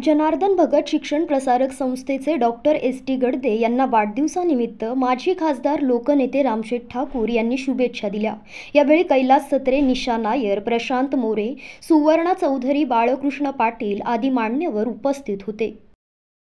जनार्दन भगत शिक्षण प्रसारक संस्थेचे doctor S T गडदे यांना वाढदिवसानिमित्त माजी खासदार लोकनेते रामशेठ ठाकूर यांनी शुभेच्छा दिल्या यावेळी कैलास सत्रे निशा नायर प्रशांत मोरे सुवर्णा चौधरी बाळकृष्ण पाटील आदी मान्यवर उपस्थित होते